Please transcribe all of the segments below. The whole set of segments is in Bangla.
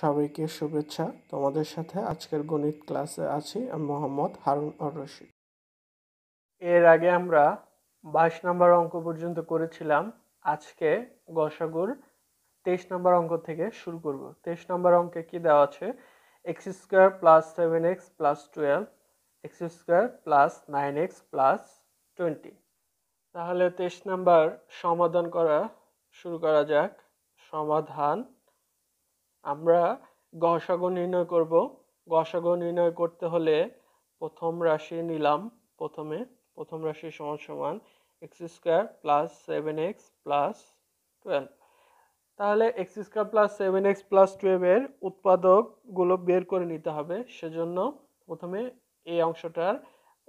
সবাইকে শুভেচ্ছা তোমাদের সাথে আজকের গণিত ক্লাসে আছি আমি মোহাম্মদ হারুন আর রশিদ এর আগে আমরা বাইশ নম্বর অঙ্ক পর্যন্ত করেছিলাম আজকে গসাগুর তেইশ নম্বর অঙ্ক থেকে শুরু করব তেইশ নম্বর অঙ্কে কি দেওয়া আছে x square plus seven x plus twelve x square plus nine x plus twenty তাহলে তেইশ নাম্বার সমাধান করা শুরু করা যাক সমাধান আমরা গসাগু নির্ণয় করব গসাগু নির্ণয় করতে হলে প্রথম রাশি নিলাম প্রথমে প্রথম রাশি সমান সমান x square plus seven x plus twelve তাহলে x square plus seven x plus টুয়েলভের উৎপাদকগুলো বের করে নিতে হবে সেজন্য প্রথমে এই অংশটার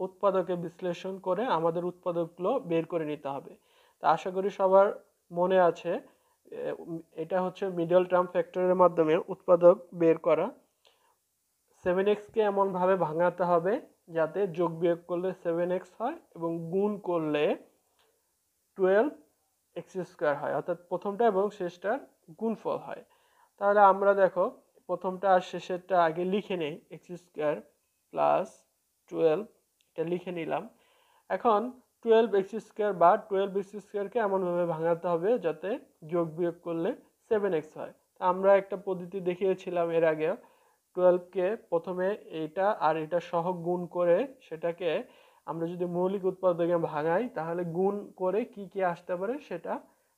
উৎপাদকে বিশ্লেষণ করে আমাদের উৎপাদকগুলো বের করে নিতে হবে তা আশা করি সবার মনে আছে এটা হচ্ছে মিডল টার্ম ফ্যাক্টরের মাধ্যমে উৎপাদক বের করা সেভেন এক্সকে এমনভাবে ভাঙাতে হবে যাতে যোগ বিয়োগ করলে সেভেন এক্স হয় এবং গুণ করলে টুয়েলভ এক্স স্কোয়ার হয় অর্থাৎ প্রথমটা এবং শেষটার গুণফল হয় তাহলে আমরা দেখো প্রথমটা আর শেষেরটা আগে লিখে নেই এক্স স্কোয়ার প্লাস টুয়েলভ এটা লিখে নিলাম এখন টুয়েলভ এক্স স্কোয়ার বা টুয়েলভ এক্স স্কোয়ারকে এমনভাবে ভাঙাতে হবে যাতে যোগ বিয়োগ করলে সেভেন এক্স হয় আমরা একটা পদ্ধতি দেখিয়েছিলাম এর আগে টুয়েলভকে প্রথমে এটা আর এটা সহ গুণ করে সেটাকে আমরা যদি মৌলিক উৎপাদকে ভাঙাই তাহলে গুণ করে কি কি আসতে পারে সেটা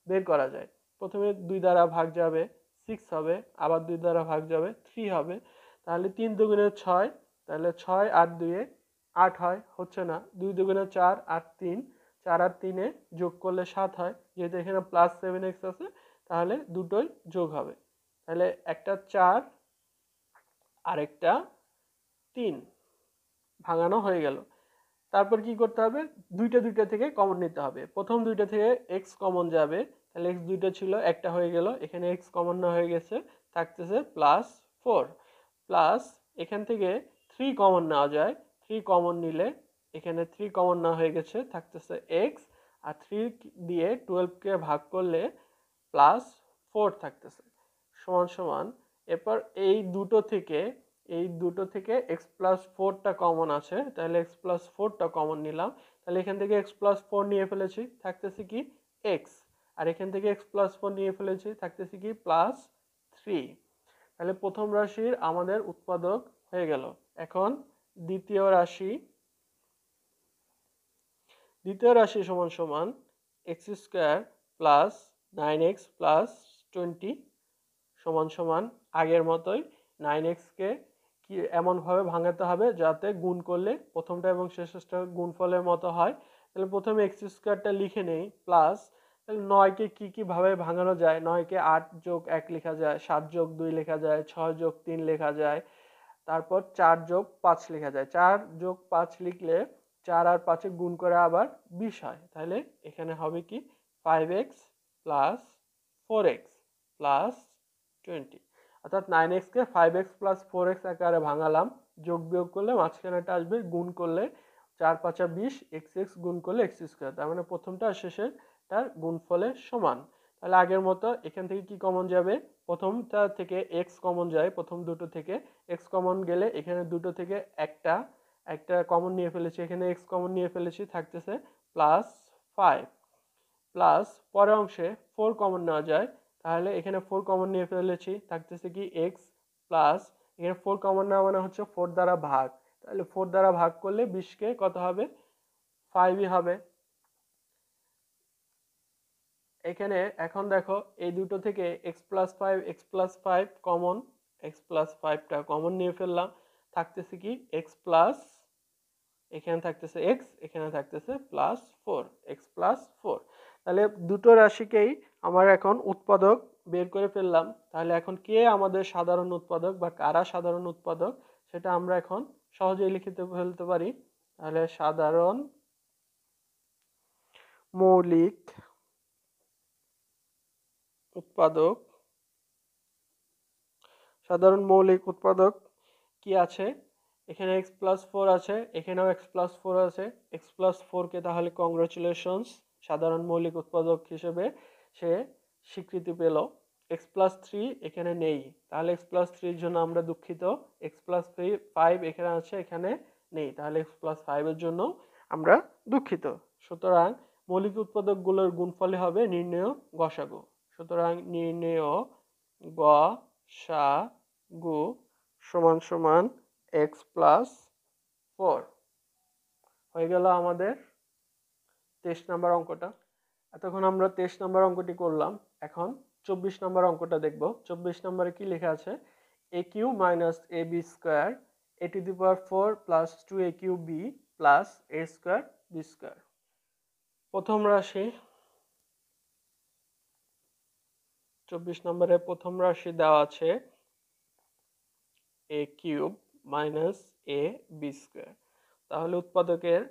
বের করা যায় প্রথমে দুই দ্বারা ভাগ যাবে সিক্স হবে আবার দুই দ্বারা ভাগ যাবে থ্রি হবে তাহলে তিন দুগুণে ছয় তাহলে ছয় আট দুয়ে আট হয় হচ্ছে না দুই দুগুণে চার আট তিন চার আর তিনে যোগ করলে সাত হয় যেহেতু এখানে প্লাস সেভেন এক্স আছে তাহলে দুটোই যোগ হবে তাহলে একটা চার আরেকটা তিন ভাঙানো হয়ে গেল তারপর কি করতে হবে দুইটা দুইটা থেকে কমন নিতে হবে প্রথম দুইটা থেকে এক্স কমন যাবে তাহলে এক্স দুইটা ছিল একটা হয়ে গেল এখানে এক্স কমন না হয়ে গেছে থাকতেছে প্লাস ফোর প্লাস এখান থেকে থ্রি কমন নেওয়া যায় থ্রি কমন নিলে এখানে থ্রি কমন না হয়ে গেছে থাকতেছে এক্স আর থ্রি দিয়ে টুয়েলভকে ভাগ করলে প্লাস ফোর থাকতেছে সমান সমান এরপর এই দুটো থেকে এই দুটো থেকে এক্স প্লাস ফোরটা কমন আছে তাহলে এক্স প্লাস ফোরটা কমন নিলাম তাহলে এখান থেকে এক্স প্লাস ফোর নিয়ে ফেলেছি থাকতেছে কি এক্স আর এখান থেকে এক্স প্লাস ফোর নিয়ে ফেলেছি থাকতেছে কি প্লাস থ্রি তাহলে প্রথম রাশির আমাদের উৎপাদক হয়ে গেল এখন দ্বিতীয় রাশি দ্বিতীয় রাশি সমান সমান x square plus nine x plus twenty সমান সমান আগের মতোই নাইন এক্সকে কি এমনভাবে ভাঙাতে হবে যাতে গুণ করলে প্রথমটা এবং শেষটা গুণফলের মতো হয় তাহলে প্রথমে এক্স স্কোয়ারটা লিখে নেই প্লাস তাহলে নয়কে কী কীভাবে ভাঙানো যায় নয়কে আট যোগ এক লেখা যায় সাত যোগ দুই লেখা যায় ছয় যোগ তিন লেখা যায় তারপর চার যোগ পাঁচ লেখা যায় চার যোগ পাঁচ লিখলে চার আর পাঁচে গুণ করে আবার বিশ হয় তাহলে এখানে হবে কি five x plus four x plus twenty অর্থাৎ নাইন এক্সকে five x plus four x আকারে ভাঙালাম যোগ বিয়োগ করলে মাঝখানেটা আসবে গুণ করলে চার পাঁচা বিশ এক্স এক্স গুণ করলে এক্স স্কোয়ার তার মানে প্রথমটা আর গুণ ফলে সমান তাহলে আগের মতো এখান থেকে কি কমন যাবে প্রথমটা থেকে এক্স কমন যায় প্রথম দুটো থেকে এক্স কমন গেলে এখানে দুটো থেকে একটা একটা কমন নিয়ে ফেলেছি এখানে এক্স কমন নিয়ে ফেলেছি থাকতেছে প্লাস ফাইভ প্লাস পরের অংশে ফোর কমন নেওয়া যায় তাহলে এখানে ফোর কমন নিয়ে ফেলেছি থাকতেছে কি এক্স প্লাস এখানে ফোর কমন নেওয়া মানে হচ্ছে ফোর দ্বারা ভাগ তাহলে ফোর দ্বারা ভাগ করলে বিশকে কত হবে ফাইভই হবে এখানে এখন দেখো এই দুটো থেকে x plus five x plus five common x plus ফাইভটা কমন নিয়ে ফেললাম থাকতেছে কি এক্স প্লাস এখানে থাকতেছে এক্স এখানে থাকতেছে plus four x plus four তাহলে দুটো রাশিকেই আমার এখন উৎপাদক বের করে ফেললাম তাহলে এখন কে আমাদের সাধারণ উৎপাদক বা কারা সাধারণ উৎপাদক সেটা আমরা এখন সহজেই লিখিতে ফেলতে পারি তাহলে সাধারণ মৌলিক উৎপাদক সাধারণ মৌলিক উৎপাদক কি আছে এখানে এক্স প্লাস ফোর আছে এখানেও এক্স প্লাস ফোর আছে এক্স প্লাস ফোরকে তাহলে কংগ্রাচুলেশনস সাধারণ মৌলিক উৎপাদক হিসেবে সে স্বীকৃতি পেল এক্স প্লাস থ্রি এখানে নেই তাহলে এক্স প্লাস থ্রির জন্য আমরা দুঃখিত এক্স প্লাস থ্রি ফাইভ এখানে আছে এখানে নেই তাহলে এক্স প্লাস ফাইভের জন্য আমরা দুঃখিত সুতরাং মৌলিক উৎপাদকগুলোর গুণফলে হবে নির্ণয় গসাগো সুতরাং নির্ণেয় গ সা গু সমান সমান এক্স প্লাস ফোর হয়ে গেল আমাদের তেইশ নাম্বার অঙ্কটা এতক্ষণ আমরা তেইশ নাম্বার অঙ্কটি করলাম এখন চব্বিশ নাম্বার অঙ্কটা দেখব চব্বিশ নাম্বারে কি লেখা আছে a cube minus a b square a to the power four plus two a cube b plus a square b square প্রথম রাশি চব্বিশ নম্বরে প্রথম রাশি দেওয়া আছে a cube minus a b square তাহলে উৎপাদকের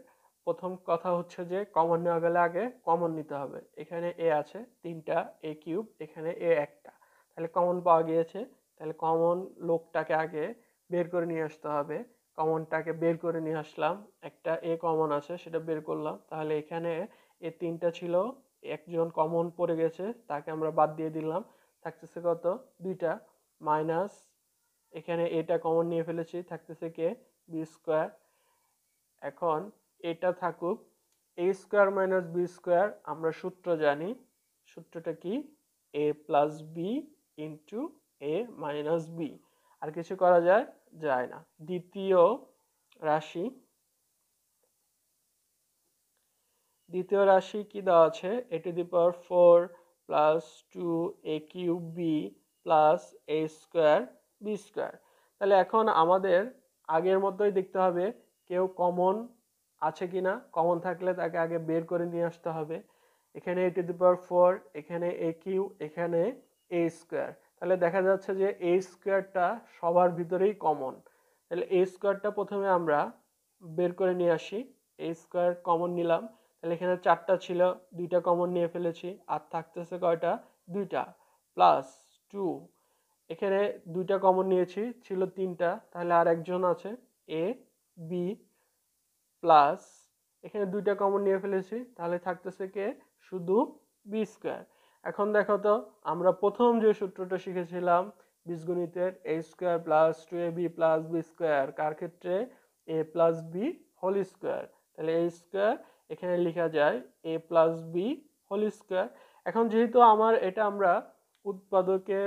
প্রথম কথা হচ্ছে যে কমন নেওয়া গেলে আগে কমন নিতে হবে এখানে এ আছে তিনটা এ কিউব এখানে এ একটা তাহলে কমন পাওয়া গিয়েছে তাহলে কমন লোকটাকে আগে বের করে নিয়ে আসতে হবে কমনটাকে বের করে নিয়ে আসলাম একটা এ কমন আছে সেটা বের করলাম তাহলে এখানে এ তিনটা ছিল একজন কমন পড়ে গেছে তাকে আমরা বাদ দিয়ে দিলাম থাকতেছে কত দুইটা মাইনাস এখানে এটা কমন নিয়ে ফেলেছি থাকতেছে কে বি স্কোয়ার এখন এটা থাকুক a square minus b square আমরা সূত্র জানি সূত্রটা কি a plus b into a minus b আর কিছু করা যায় যায় না দ্বিতীয় রাশি দ্বিতীয় রাশি কি দেওয়া আছে a to the power four plus two a cube b plus a square b square তাহলে এখন আমাদের আগের মতোই দেখতে হবে কেউ কমন আছে কি না কমন থাকলে তাকে আগে বের করে নিয়ে আসতে হবে এখানে এ টু দি পাওয়ার ফোর এখানে এ কিউ এখানে এ স্কোয়ার তাহলে দেখা যাচ্ছে যে এ স্কোয়ারটা সবার ভিতরেই কমন তাহলে এ স্কোয়ারটা প্রথমে আমরা বের করে নিয়ে আসি এ স্কোয়ার কমন নিলাম তাহলে এখানে চারটা ছিল দুইটা কমন নিয়ে ফেলেছি আর থাকতেছে কয়টা দুইটা প্লাস টু এখানে দুইটা কমন নিয়েছি ছিল তিনটা তাহলে আর একজন আছে এ বি প্লাস এখানে দুইটা কমন নিয়ে ফেলেছি তাহলে থাকতেছে কে শুধু বি স্কোয়ার এখন দেখো তো আমরা প্রথম যে সূত্রটা শিখেছিলাম বীজগণিতের a square plus two a b plus b square কার ক্ষেত্রে a plus b whole square তাহলে এ স্কোয়ার এখানে লেখা যায় a plus b whole square এখন যেহেতু আমার এটা আমরা উৎপাদকে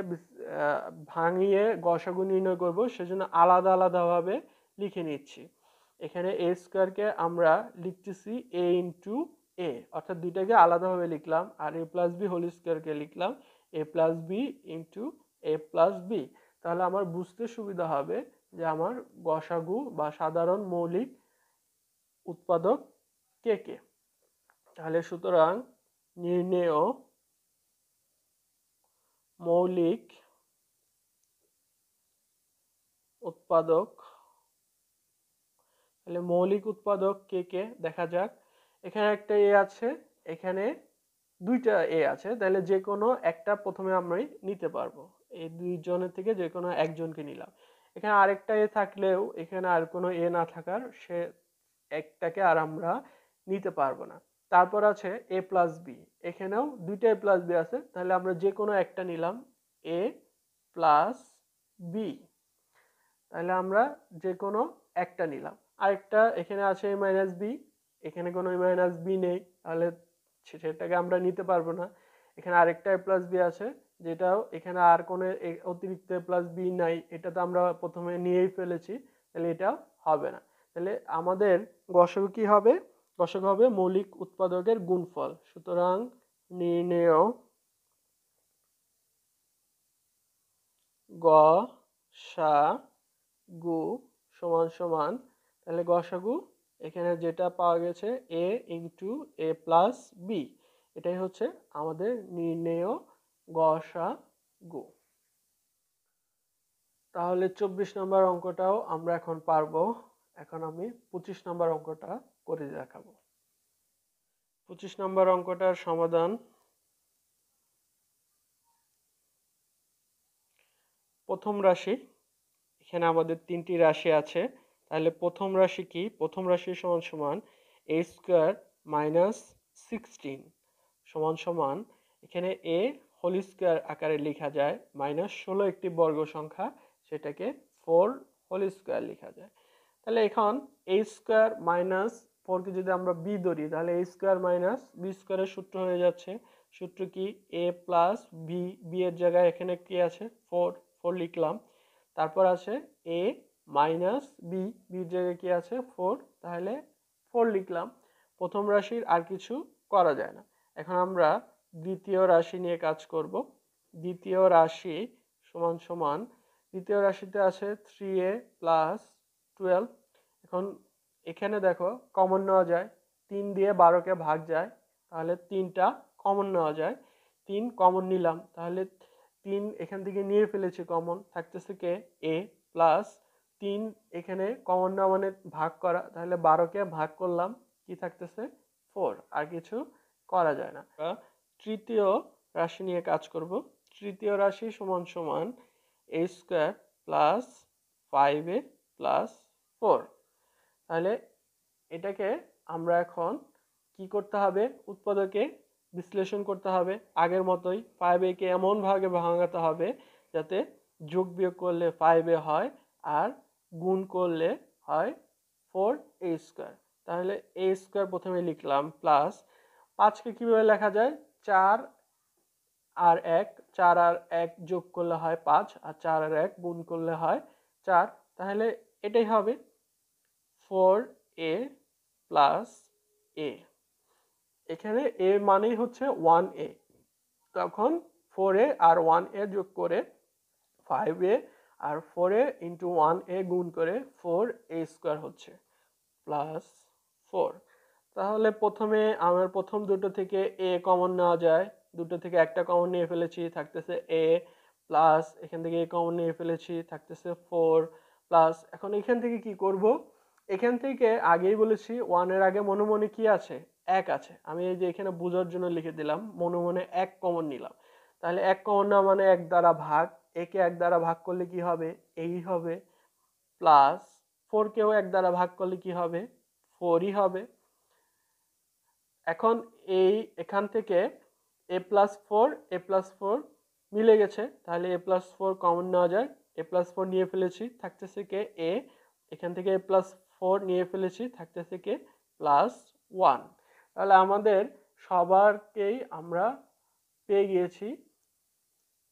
ভাঙিয়ে গসাগু নির্ণয় করব সেজন্য আলাদা আলাদাভাবে লিখে নিচ্ছি এখানে এ স্কোয়ারকে আমরা লিখতেছি এ ইন্টু এ অর্থাৎ দুইটাকে আলাদাভাবে লিখলাম আর এ প্লাস বি হোল স্কোয়ারকে লিখলাম a plus b into a plus b তাহলে আমার বুঝতে সুবিধা হবে যে আমার গসাগু বা সাধারণ মৌলিক উৎপাদক কে কে তাহলে সুতরাং নির্ণেয় মৌলিক উৎপাদক তাহলে মৌলিক উৎপাদক কে কে দেখা যাক এখানে একটা এ আছে এখানে দুইটা এ আছে তাহলে যে কোনো একটা প্রথমে আমরা নিতে পারবো এই দুইজনের থেকে যে কোনো একজনকে নিলাম এখানে আরেকটা এ থাকলেও এখানে আর কোনো এ না থাকার সে একটাকে আর আমরা নিতে পারবো না তারপর আছে এ প্লাস বি এখানেও দুইটা এ প্লাস বি আছে তাহলে আমরা যে কোনো একটা নিলাম এ প্লাস বি তাহলে আমরা যে কোনো একটা নিলাম আরেকটা এখানে আছে এ মাইনাস বি এখানে কোনো এ মাইনাস বি নেই তাহলে সেটাকে আমরা নিতে পারবো না এখানে আরেকটা এ প্লাস বি আছে যেটাও এখানে আর কোনো অতিরিক্ত এ প্লাস বি নাই এটা তো আমরা প্রথমে নিয়েই ফেলেছি তাহলে এটা হবে না তাহলে আমাদের গসগু কী হবে দশক হবে মৌলিক উৎপাদকের গুণফল সুতরাং নির্ণেয় গ সা গু সমান সমান তাহলে গসাগু এখানে যেটা পাওয়া গেছে a into a plus b এটাই হচ্ছে আমাদের নির্ণেয় গসা গু তাহলে চব্বিশ নম্বর অঙ্কটাও আমরা এখন পারবো এখন আমি পঁচিশ নম্বর অঙ্কটা করে দেখাবো পঁচিশ নম্বর অঙ্কটার সমাধান প্রথম রাশি এখানে আমাদের তিনটি রাশি আছে তাহলে প্রথম রাশি কি প্রথম রাশি সমান সমান এ স্কোয়ার মাইনাস সিক্সটিন সমান সমান এখানে এ হোল স্কোয়ার আকারে লেখা যায় মাইনাস ষোলো একটি বর্গ সংখ্যা সেটাকে ফোর হোল স্কোয়ার লেখা যায় তাহলে এখন এ স্কোয়ার মাইনাস ফোরকে যদি আমরা বি ধরি তাহলে এ স্কোয়ার মাইনাস বি স্কোয়ারের সূত্র হয়ে যাচ্ছে সূত্র কি এ প্লাস বি বি এর জায়গায় এখানে কি আছে ফোর ফোর লিখলাম তারপর আছে এ মাইনাস বি বির জায়গায় কি আছে ফোর তাহলে ফোর লিখলাম প্রথম রাশির আর কিছু করা যায় না এখন আমরা দ্বিতীয় রাশি নিয়ে কাজ করব দ্বিতীয় রাশি সমান সমান দ্বিতীয় রাশিতে আছে থ্রি এ প্লাস টুয়েলভ এখন এখানে দেখো কমন নেওয়া যায় তিন দিয়ে বারোকে ভাগ যায় তাহলে তিনটা কমন নেওয়া যায় তিন কমন নিলাম তাহলে তিন এখান থেকে নিয়ে ফেলেছি কমন থাকতেছে কে এ প্লাস তিন এখানে কমন নেওয়া মানে ভাগ করা তাহলে বারোকে ভাগ করলাম কি থাকতেছে ফোর আর কিছু করা যায় না তৃতীয় রাশি নিয়ে কাজ করব তৃতীয় রাশি সমান সমান a square plus five a plus four তাহলে এটাকে আমরা এখন কি করতে হবে উৎপাদকে বিশ্লেষণ করতে হবে আগের মতোই ফাইভ একে এমন ভাগে ভাঙাতে হবে যাতে যোগ বিয়োগ করলে ফাইভ এ হয় আর গুণ করলে হয় ফোর এ স্কোয়ার তাহলে এ স্কোয়ার প্রথমে লিখলাম প্লাস পাঁচকে কীভাবে লেখা যায় চার আর এক চার আর এক যোগ করলে হয় পাঁচ আর চার আর এক গুণ করলে হয় চার তাহলে এটাই হবে ফোর এ প্লাস এ এখানে এ মানেই হচ্ছে ওয়ান এ তখন four A R one a যোগ করে ফাইভ এ আর four a into one a গুণ করে ফোর এ স্কোয়ার হচ্ছে প্লাস ফোর তাহলে প্রথমে আমার প্রথম দুটো থেকে এ কমন নেওয়া যায় দুটো থেকে একটা কমন নিয়ে ফেলেছি থাকতেছে এ প্লাস এখান থেকে এ কমন নিয়ে ফেলেছি থাকতেছে ফোর প্লাস এখন এখান থেকে কি করবো এখান থেকে আগেই বলেছি ওয়ানের আগে মনে মনে কি আছে এক আছে আমি এই যে এখানে বোঝার জন্য লিখে দিলাম মনে মনে এক কমন নিলাম তাহলে এক কমন না মানে এক দ্বারা ভাগ একে এক দ্বারা ভাগ করলে কি হবে এই হবে প্লাস ফোরকেও এক দ্বারা ভাগ করলে কি হবে ফোরই হবে এখন এই এখান থেকে a plus four a plus four মিলে গেছে তাহলে এ প্লাস ফোর কমন নেওয়া যায় এ প্লাস ফোর নিয়ে ফেলেছি থাকতেছে কে এ এখান থেকে এ প্লাস ফোর নিয়ে ফেলেছি থাকতেছে কে প্লাস ওয়ান তাহলে আমাদের সবারকেই আমরা পেয়ে গিয়েছি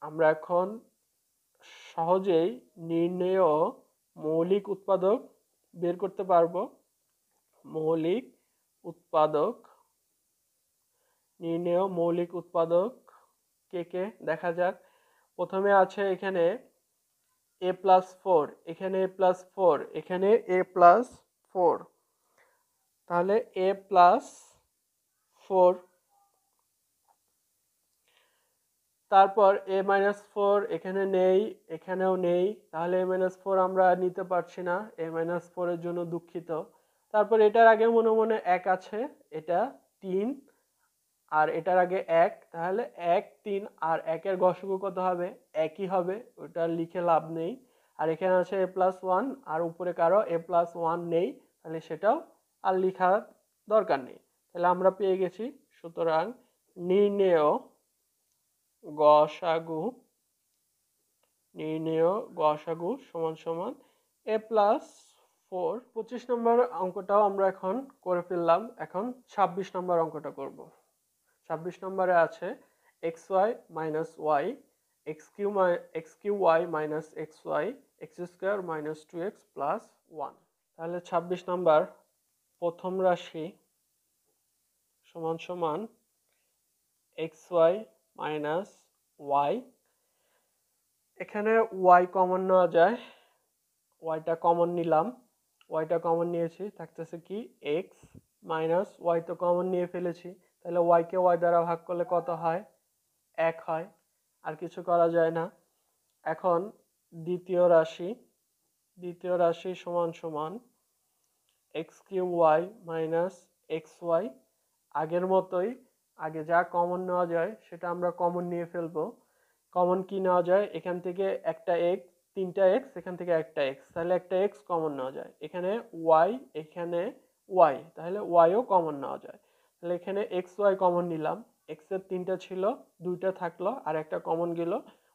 আমরা এখন সহজেই নির্ণেয় মৌলিক উৎপাদক বের করতে পারবো মৌলিক উৎপাদক নির্ণয় মৌলিক উৎপাদক কে কে দেখা যাক প্রথমে আছে এখানে এ প্লাস ফোর এখানে এ প্লাস ফোর এখানে এ প্লাস ফোর তাহলে এ প্লাস ফোর তারপর এ মাইনাস ফোর এখানে নেই এখানেও নেই তাহলে এ মাইনাস ফোর আমরা নিতে পারছি না এ মাইনাস ফোরের জন্য দুঃখিত তারপর এটার আগে মনে মনে এক আছে এটা তিন আর এটার আগে এক তাহলে এক তিন আর একের গসগু কত হবে একই হবে ওটা লিখে লাভ নেই আর এখানে আছে এ প্লাস ওয়ান আর উপরে কারো এ প্লাস ওয়ান নেই তাহলে সেটাও আর লেখার দরকার নেই তাহলে আমরা পেয়ে গেছি সুতরাং নির্ণেয় গসাগু নির্ণেয় গসাগু সমান সমান এ প্লাস ফোর পঁচিশ নম্বর অঙ্কটাও আমরা এখন করে ফেললাম এখন ছাব্বিশ নম্বর অঙ্কটা করব ছাব্বিশ নম্বরে আছে x y minus y x cube x cube y minus x y x square minus two x plus one তাহলে ছাব্বিশ নাম্বার প্রথম রাশি সমান সমান এক্স ওয়াই মাইনাস ওয়াই এখানে ওয়াই কমন নেওয়া যায় ওয়াইটা কমন নিলাম ওয়াইটা কমন নিয়েছি থাকতেছে কি এক্স মাইনাস ওয়াই তো কমন নিয়ে ফেলেছি তাহলে ওয়াইকে ওয়াই দ্বারা ভাগ করলে কত হয় এক হয় আর কিছু করা যায় না এখন দ্বিতীয় রাশি দ্বিতীয় রাশি সমান সমান x cube y minus x y আগের মতোই আগে যা কমন নেওয়া যায় সেটা আমরা কমন নিয়ে ফেলবো কমন কি নেওয়া যায় এখান থেকে একটা এক্স তিনটা এক্স এখান থেকে একটা এক্স তাহলে একটা এক্স কমন নেওয়া যায় এখানে ওয়াই এখানে ওয়াই তাহলে ওয়াইও কমন নেওয়া যায় তাহলে এখানে এক্স ওয়াই কমন নিলাম এক্সের তিনটা ছিল দুইটা থাকলো আর একটা কমন গেল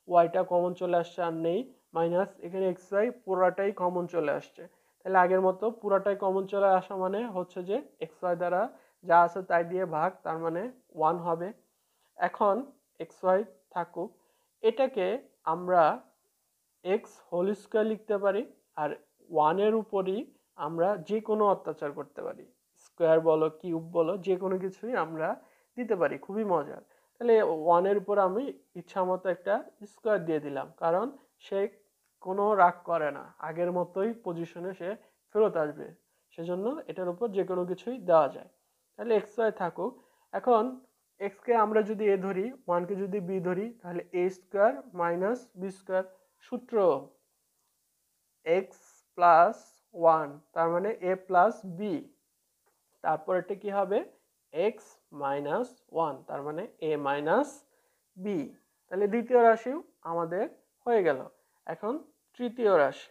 ওয়াইটা কমন চলে আসছে আর নেই মাইনাস এখানে এক্স ওয়াই পুরাটাই কমন চলে আসছে তাহলে আগের মতো পুরাটাই কমন চলে আসা মানে হচ্ছে যে এক্স ওয়াই দ্বারা যা আছে তাই দিয়ে ভাগ তার মানে ওয়ান হবে এখন এক্স ওয়াই থাকুক এটাকে আমরা এক্স হোল স্কোয়ার লিখতে পারি আর ওয়ানের উপরই আমরা যে কোনো অত্যাচার করতে পারি স্কোয়ার বলো কিউব বলো যে কোনো কিছুই আমরা দিতে পারি খুবই মজার তাহলে ওয়ানের উপর আমি ইচ্ছা মতো একটা স্কোয়ার দিয়ে দিলাম কারণ সে কোনো রাগ করে না আগের মতোই পজিশনে সে ফেরত আসবে সেজন্য এটার উপর যে কোনো কিছুই দেওয়া যায় তাহলে এক্স ওয়াই থাকুক এখন এক্সকে আমরা যদি এ ধরি ওয়ানকে যদি বি ধরি তাহলে a square minus b square সূত্র এক্স প্লাস ওয়ান তার মানে এ প্লাস বি তারপর এটা কী হবে এক্স মাইনাস ওয়ান তার মানে এ মাইনাস বি তাহলে দ্বিতীয় রাশিও আমাদের হয়ে গেল এখন তৃতীয় রাশি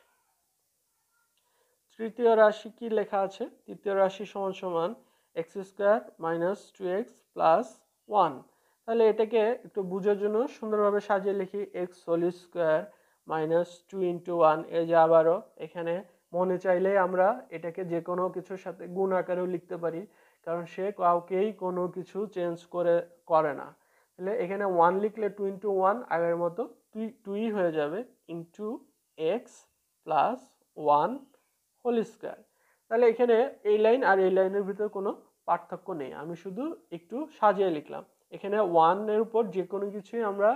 তৃতীয় রাশি কি লেখা আছে তৃতীয় রাশি সমান সমান x square minus two x plus one তাহলে এটাকে একটু বুঝার জন্য সুন্দরভাবে সাজিয়ে লিখি x whole square minus two into one এ যে আবারও এখানে মনে চাইলে আমরা এটাকে যে কোনো কিছুর সাথে গুণ আকারেও লিখতে পারি কারণ সে কাউকেই কোনো কিছু চেঞ্জ করে করে না তাহলে এখানে ওয়ান লিখলে টু ইন্টু ওয়ান আগের মতো টুই হয়ে যাবে into x plus one whole square তাহলে এখানে এই লাইন আর এই লাইনের ভিতরে কোনো পার্থক্য নেই আমি শুধু একটু সাজিয়ে লিখলাম এখানে ওয়ানের উপর যে কোনো কিছুই আমরা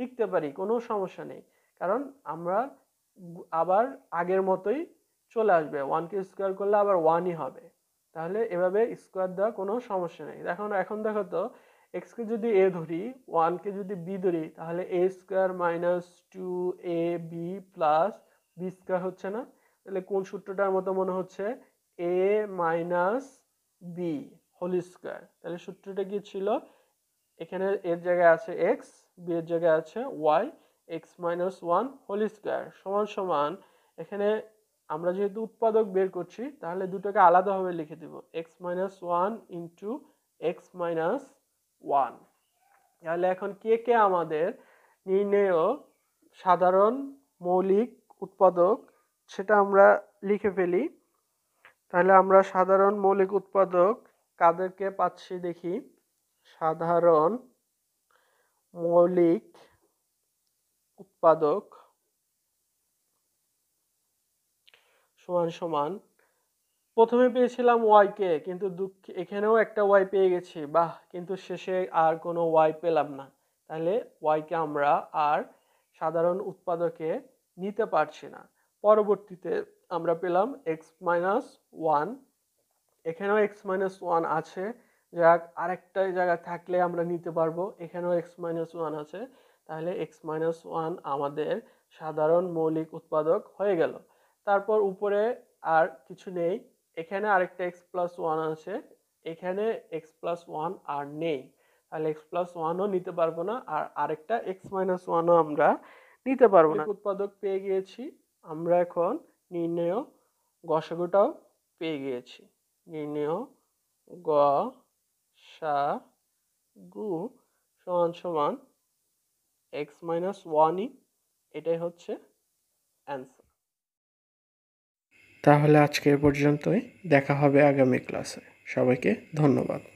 লিখতে পারি কোনো সমস্যা নেই কারণ আমরা আবার আগের মতোই চলে আসবে ওয়ানকে স্কোয়ার করলে আবার ওয়ানই হবে তাহলে এভাবে স্কোয়ার দেওয়া কোনো সমস্যা নেই দেখো এখন দেখো তো এক্সকে যদি এ ধরি ওয়ানকে যদি বি ধরি তাহলে a square minus two a b plus b square হচ্ছে না তাহলে কোন সূত্রটার মতো মনে হচ্ছে a minus b whole square তাহলে সূত্রটা কি ছিল এখানে এর জায়গায় আছে এক্স বি এর জায়গায় আছে y x minus one whole square সমান সমান এখানে আমরা যেহেতু উৎপাদক বের করছি তাহলে দুটোকে আলাদাভাবে লিখে দেব x minus one into x minus one তাহলে এখন কে কে আমাদের নির্ণেয় সাধারণ মৌলিক উৎপাদক সেটা আমরা লিখে ফেলি তাহলে আমরা সাধারণ মৌলিক উৎপাদক কাদেরকে পাচ্ছি দেখি সাধারণ মৌলিক উৎপাদক সমান সমান প্রথমে পেয়েছিলাম ওয়াই কে কিন্তু দুঃখ এখানেও একটা ওয়াই পেয়ে গেছি বাহ কিন্তু শেষে আর কোনো ওয়াই পেলাম না তাহলে ওয়াইকে আমরা আর সাধারণ উৎপাদকে নিতে পারছি না পরবর্তীতে আমরা পেলাম এক্স মাইনাস ওয়ান এখানেও এক্স মাইনাস ওয়ান আছে যাক আরেকটা জায়গা থাকলে আমরা নিতে পারবো এখানেও এক্স মাইনাস ওয়ান আছে তাহলে এক্স মাইনাস ওয়ান আমাদের সাধারণ মৌলিক উৎপাদক হয়ে গেল তারপর উপরে আর কিছু নেই এখানে আরেকটা এক্স প্লাস ওয়ান আছে এখানে এক্স প্লাস ওয়ান আর নেই তাহলে এক্স প্লাস ওয়ানও নিতে পারবো না আর আরেকটা এক্স মাইনাস ওয়ানও আমরা নিতে পারবো না উৎপাদক পেয়ে গিয়েছি আমরা এখন নির্ণয় গসাগুটাও পেয়ে গিয়েছি নির্ণয় গ সা গু সমান সমান এক্স মাইনাস ওয়ানই এটাই হচ্ছে অ্যান্সার তাহলে আজকে এ পর্যন্তই দেখা হবে আগামী ক্লাসে সবাইকে ধন্যবাদ